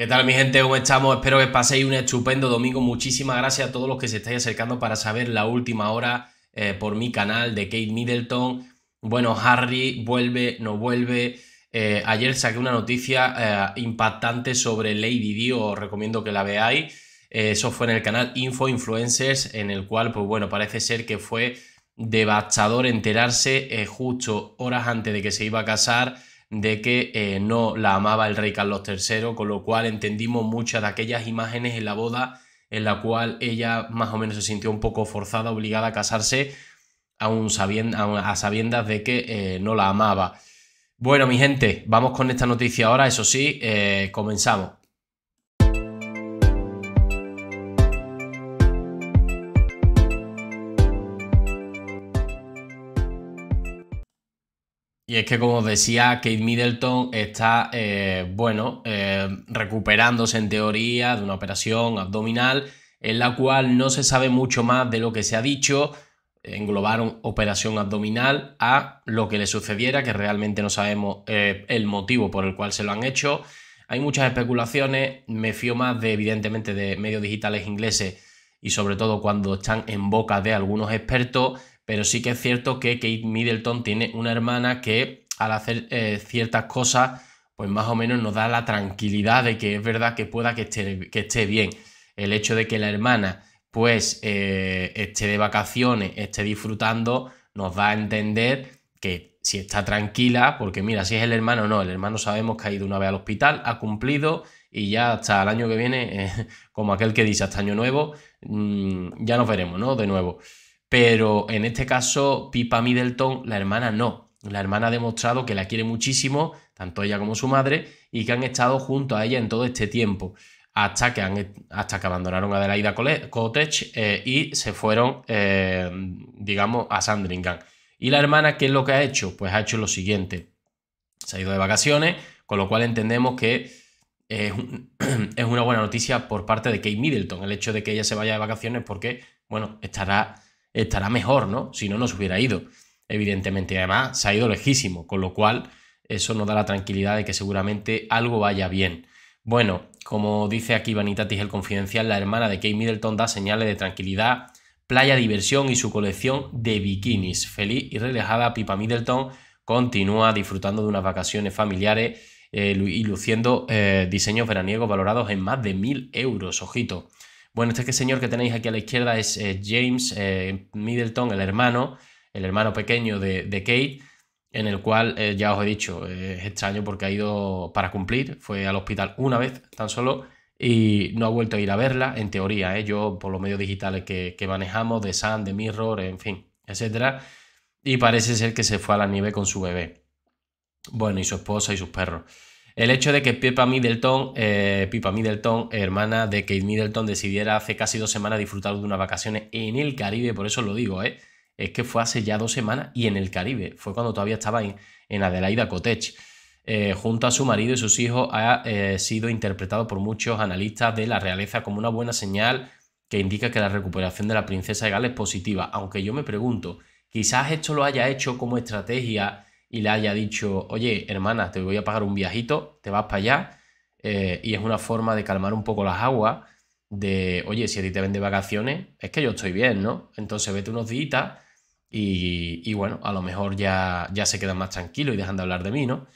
¿Qué tal mi gente? ¿Cómo estamos? Espero que paséis un estupendo domingo. Muchísimas gracias a todos los que se estáis acercando para saber la última hora eh, por mi canal de Kate Middleton. Bueno, Harry vuelve, no vuelve. Eh, ayer saqué una noticia eh, impactante sobre Lady Di, os recomiendo que la veáis. eso fue en el canal Info Influencers, en el cual, pues bueno, parece ser que fue devastador enterarse justo horas antes de que se iba a casar de que eh, no la amaba el rey Carlos III, con lo cual entendimos muchas de aquellas imágenes en la boda en la cual ella más o menos se sintió un poco forzada, obligada a casarse, a sabiendas de que eh, no la amaba. Bueno, mi gente, vamos con esta noticia ahora, eso sí, eh, comenzamos. Y es que, como decía, Kate Middleton está, eh, bueno, eh, recuperándose en teoría de una operación abdominal en la cual no se sabe mucho más de lo que se ha dicho. Englobaron operación abdominal a lo que le sucediera, que realmente no sabemos eh, el motivo por el cual se lo han hecho. Hay muchas especulaciones, me fío más de, evidentemente, de medios digitales ingleses y sobre todo cuando están en boca de algunos expertos pero sí que es cierto que Kate Middleton tiene una hermana que al hacer eh, ciertas cosas, pues más o menos nos da la tranquilidad de que es verdad que pueda que esté, esté bien. El hecho de que la hermana pues eh, esté de vacaciones, esté disfrutando, nos da a entender que si está tranquila, porque mira, si es el hermano, no, el hermano sabemos que ha ido una vez al hospital, ha cumplido y ya hasta el año que viene, como aquel que dice hasta año nuevo, mm, ya nos veremos, ¿no? De nuevo. Pero en este caso, Pipa Middleton, la hermana no. La hermana ha demostrado que la quiere muchísimo, tanto ella como su madre, y que han estado junto a ella en todo este tiempo, hasta que, han, hasta que abandonaron Adelaida Cottage eh, y se fueron, eh, digamos, a Sandringham. ¿Y la hermana qué es lo que ha hecho? Pues ha hecho lo siguiente. Se ha ido de vacaciones, con lo cual entendemos que es una buena noticia por parte de Kate Middleton, el hecho de que ella se vaya de vacaciones porque, bueno, estará estará mejor, ¿no? Si no, nos hubiera ido, evidentemente. Además, se ha ido lejísimo, con lo cual eso nos da la tranquilidad de que seguramente algo vaya bien. Bueno, como dice aquí Vanitatis el Confidencial, la hermana de Kate Middleton da señales de tranquilidad, playa, diversión y su colección de bikinis. Feliz y relajada, Pipa Middleton continúa disfrutando de unas vacaciones familiares eh, y luciendo eh, diseños veraniegos valorados en más de mil euros. Ojito. Bueno, este señor que tenéis aquí a la izquierda es eh, James eh, Middleton, el hermano, el hermano pequeño de, Kate, en el cual eh, ya os he dicho, es extraño porque ha ido para cumplir, fue al hospital una vez tan solo y no ha vuelto a ir a verla, en teoría, yo por los medios digitales que, manejamos, de Sun, de Mirror, en fin, etcétera, y parece ser que se fue a la nieve con su bebé. Bueno, y su esposa y sus perros. El hecho de que Pippa Middleton, eh, Middleton, hermana de Kate Middleton, decidiera hace casi dos semanas disfrutar de unas vacaciones en el Caribe, por eso lo digo, ¿eh? es que fue hace ya dos semanas y en el Caribe, fue cuando todavía estaba en, Adelaida Cottage. Eh, junto a su marido y sus hijos, ha sido interpretado por muchos analistas de la realeza como una buena señal que indica que la recuperación de la princesa de Gales es positiva. Aunque yo me pregunto, quizás esto lo haya hecho como estrategia y le haya dicho, oye, hermana, te voy a pagar un viajito, te vas para allá, eh, y es una forma de calmar un poco las aguas, de, oye, si a ti te ven de vacaciones, es que yo estoy bien, ¿no? Entonces vete unos días y, bueno, a lo mejor ya, ya se quedan más tranquilo y dejan de hablar de mí, ¿no?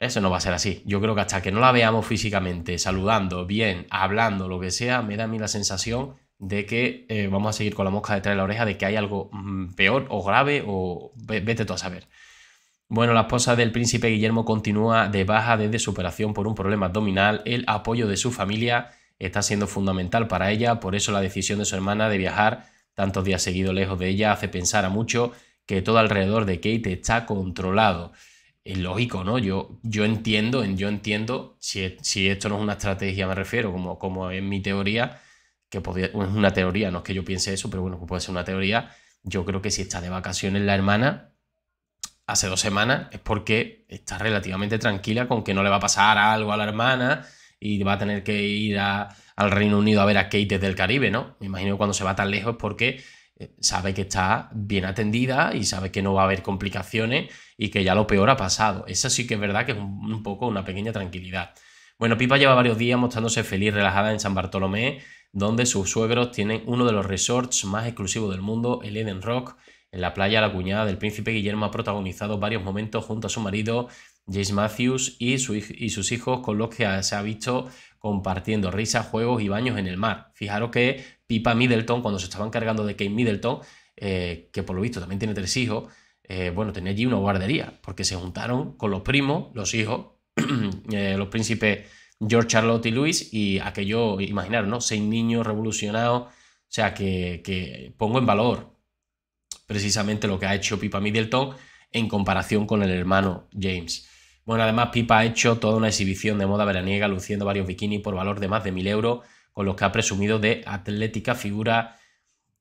Eso no va a ser así. Yo creo que hasta que no la veamos físicamente, saludando, bien, hablando, lo que sea, me da a mí la sensación de que eh, vamos a seguir con la mosca detrás de la oreja, de que hay algo mm, peor o grave o vete tú a saber. Bueno, la esposa del príncipe Guillermo continúa de baja desde su operación por un problema abdominal. El apoyo de su familia está siendo fundamental para ella, por eso la decisión de su hermana de viajar tantos días seguidos lejos de ella hace pensar a mucho que todo alrededor de Kate está controlado. Es lógico, ¿no? Yo, yo entiendo, yo entiendo, si, si esto no es una estrategia, me refiero, como, como es mi teoría, que es una teoría, no es que yo piense eso, pero bueno, pues puede ser una teoría. Yo creo que si está de vacaciones la hermana, hace dos semanas es porque está relativamente tranquila con que no le va a pasar algo a la hermana y va a tener que ir al Reino Unido a ver a Kate desde el Caribe, ¿no? Me imagino que cuando se va tan lejos es porque eh, sabe que está bien atendida y sabe que no va a haber complicaciones y que ya lo peor ha pasado. Esa sí que es verdad que es un, un poco una pequeña tranquilidad. Bueno, Pipa lleva varios días mostrándose feliz, relajada en San Bartolomé, donde sus suegros tienen uno de los resorts más exclusivos del mundo, el Eden Rock, en la playa, la cuñada del príncipe Guillermo ha protagonizado varios momentos junto a su marido James Matthews y, sus hijos, con los que se ha visto compartiendo risas, juegos y baños en el mar. Fijaros que Pipa Middleton, cuando se estaban cargando de Kate Middleton, eh, que por lo visto también tiene tres hijos, eh, bueno, tenía allí una guardería, porque se juntaron con los primos, los hijos, eh, los príncipes George, Charlotte y Luis, y aquello, imaginaros, ¿no? Seis niños revolucionados, o sea, que pongo en valor precisamente lo que ha hecho Pipa Middleton en comparación con el hermano James. Bueno, además Pipa ha hecho toda una exhibición de moda veraniega luciendo varios bikinis por valor de más de 1.000 euros, con los que ha presumido de atlética figura,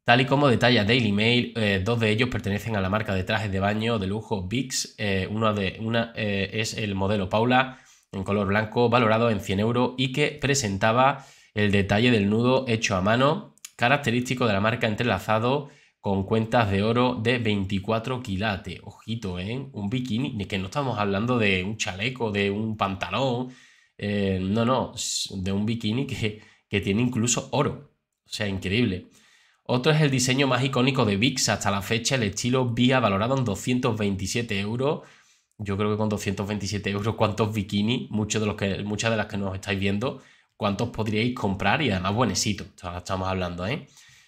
tal y como detalla Daily Mail, eh, dos de ellos pertenecen a la marca de trajes de baño de lujo Bix. ...uno eh, una, de, una eh, es el modelo Paula en color blanco, valorado en 100 euros y que presentaba el detalle del nudo hecho a mano, característico de la marca entrelazado con cuentas de oro de 24 quilates. Ojito, ¿eh? Un bikini, que no estamos hablando de un chaleco, de un pantalón, eh, no, no, de un bikini que, que, tiene incluso oro. O sea, increíble. Otro es el diseño más icónico de VIX. Hasta la fecha, el estilo Vía valorado en 227 euros. Yo creo que con 227 euros, ¿cuántos bikinis? Muchos de los que, muchas de las que nos estáis viendo, ¿cuántos podríais comprar? Y además, buenecito, estamos hablando, ¿eh?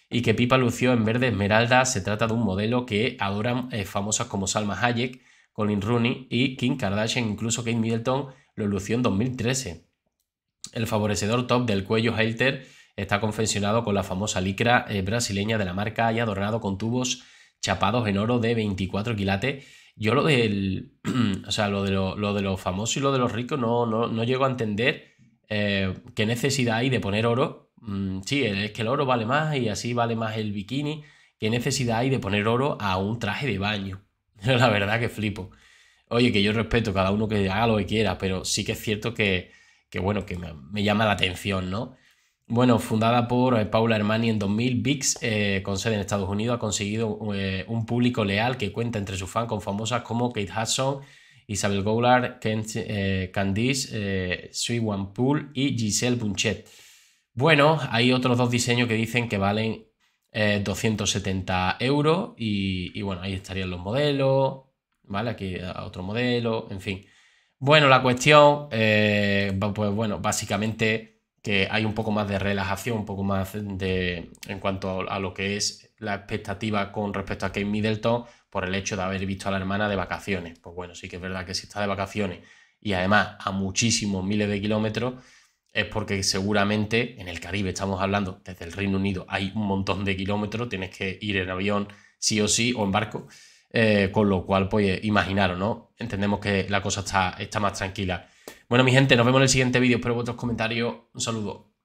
y que Pipa lució en verde esmeralda. Se trata de un modelo que adoran eh, famosas como Salma Hayek, Colin Rooney y Kim Kardashian, incluso Kate Middleton lo lució en 2013. El favorecedor top del cuello halter está confeccionado con la famosa licra eh, brasileña de la marca y adornado con tubos chapados en oro de 24 quilates. Yo lo del. o sea, lo de lo, de los famosos y lo de los ricos no, no, llego a entender eh, qué necesidad hay de poner oro Mm, sí, es que el oro vale más y así vale más el bikini. ¿Qué necesidad hay de poner oro a un traje de baño? La verdad que flipo. Oye, que yo respeto cada uno que haga lo que quiera, pero sí que es cierto que, bueno, que me, llama la atención, ¿no? Bueno, fundada por eh, Paula Hermani en 2000, VIX, eh, con sede en Estados Unidos, ha conseguido eh, un público leal que cuenta entre sus fans con famosas como Kate Hudson, Isabel Goulart, Candice, Sui Wanpool y Giselle Bunchet. Bueno, hay otros dos diseños que dicen que valen 270 eh, euros y, bueno, ahí estarían los modelos, ¿vale? Aquí eh, otro modelo, en fin. Bueno, la cuestión, eh, pues bueno, básicamente que hay un poco más de relajación, un poco más de, en cuanto a lo que es la expectativa con respecto a Kate Middleton por el hecho de haber visto a la hermana de vacaciones. Pues bueno, sí que es verdad que si está de vacaciones y además a muchísimos miles de kilómetros, es porque seguramente en el Caribe estamos hablando, desde el Reino Unido hay un montón de kilómetros, tienes que ir en avión sí o sí o en barco, eh, con lo cual pues imaginaros, ¿no? Entendemos que la cosa está, está más tranquila. Bueno mi gente, nos vemos en el siguiente vídeo, espero vuestros comentarios, un saludo.